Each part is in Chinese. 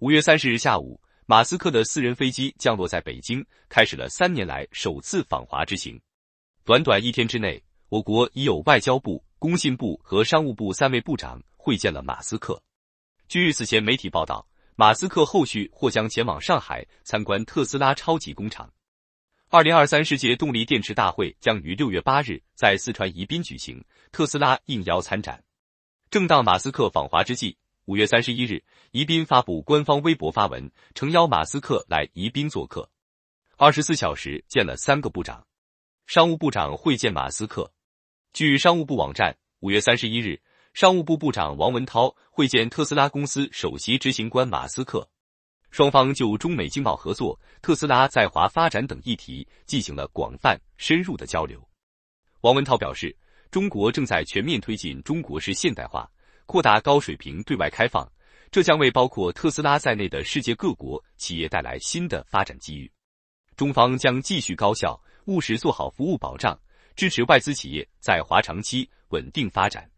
五月三十日下午，马斯克的私人飞机降落在北京，开始了三年来首次访华之行。短短一天之内，我国已有外交部、工信部和商务部三位部长会见了马斯克。据此前媒体报道，马斯克后续或将前往上海参观特斯拉超级工厂。二零二三世界动力电池大会将于六月八日在四川宜宾举行，特斯拉应邀参展。正当马斯克访华之际。五月三十一日，宜宾发布官方微博发文，诚邀马斯克来宜宾做客。二十四小时见了三个部长，商务部长会见马斯克。据商务部网站，五月三十一日，商务部部长王文涛会见特斯拉公司首席执行官马斯克，双方就中美经贸合作、特斯拉在华发展等议题进行了广泛深入的交流。王文涛表示，中国正在全面推进中国式现代化。扩大高水平对外开放，这将为包括特斯拉在内的世界各国企业带来新的发展机遇。中方将继续高效务实做好服务保障，支持外资企业在华长期稳定发展。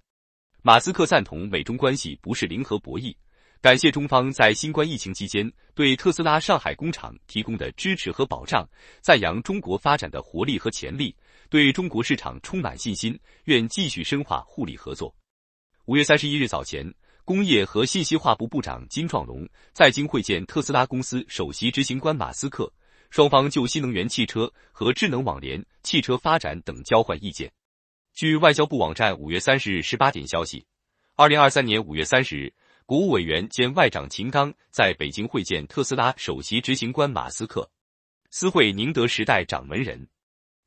马斯克赞同美中关系不是零和博弈，感谢中方在新冠疫情期间对特斯拉上海工厂提供的支持和保障，赞扬中国发展的活力和潜力，对中国市场充满信心，愿继续深化互利合作。五月三十一日早前，工业和信息化部部长金壮龙在京会见特斯拉公司首席执行官马斯克，双方就新能源汽车和智能网联汽车发展等交换意见。据外交部网站五月三十日十八点消息，二零二三年五月三十日，国务委员兼外长秦刚在北京会见特斯拉首席执行官马斯克，私会宁德时代掌门人。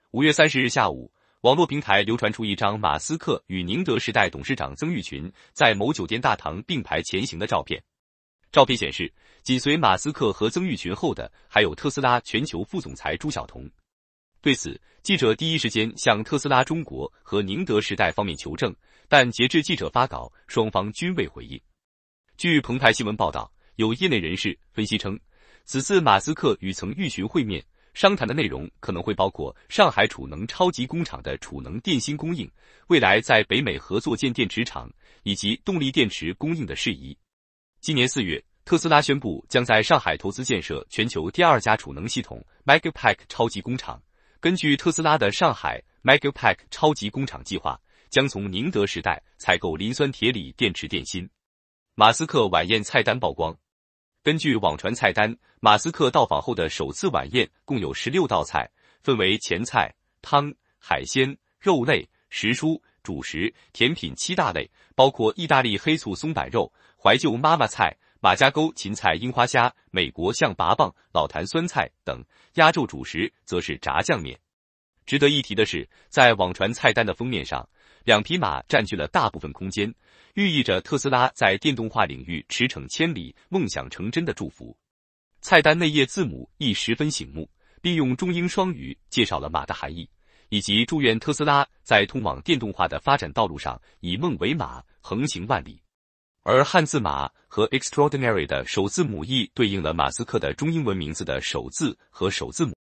五月三十日下午。网络平台流传出一张马斯克与宁德时代董事长曾毓群在某酒店大堂并排前行的照片。照片显示，紧随马斯克和曾毓群后的还有特斯拉全球副总裁朱晓彤。对此，记者第一时间向特斯拉中国和宁德时代方面求证，但截至记者发稿，双方均未回应。据澎湃新闻报道，有业内人士分析称，此次马斯克与曾毓群会面。商谈的内容可能会包括上海储能超级工厂的储能电芯供应，未来在北美合作建电池厂以及动力电池供应的事宜。今年四月，特斯拉宣布将在上海投资建设全球第二家储能系统 Megapack 超级工厂。根据特斯拉的上海 Megapack 超级工厂计划，将从宁德时代采购磷酸铁锂电池电芯。马斯克晚宴菜单曝光。根据网传菜单，马斯克到访后的首次晚宴共有十六道菜，分为前菜、汤、海鲜、肉类、时蔬、主食、甜品七大类，包括意大利黑醋松板肉、怀旧妈妈菜、马家沟芹菜樱花虾、美国象拔蚌、老坛酸菜等。压轴主食则是炸酱面。值得一提的是，在网传菜单的封面上。两匹马占据了大部分空间，寓意着特斯拉在电动化领域驰骋千里、梦想成真的祝福。菜单内页字母亦十分醒目，利用中英双语介绍了马的含义，以及祝愿特斯拉在通往电动化的发展道路上以梦为马，横行万里。而汉字“马”和 extraordinary 的首字母 e 对应了马斯克的中英文名字的首字和首字母。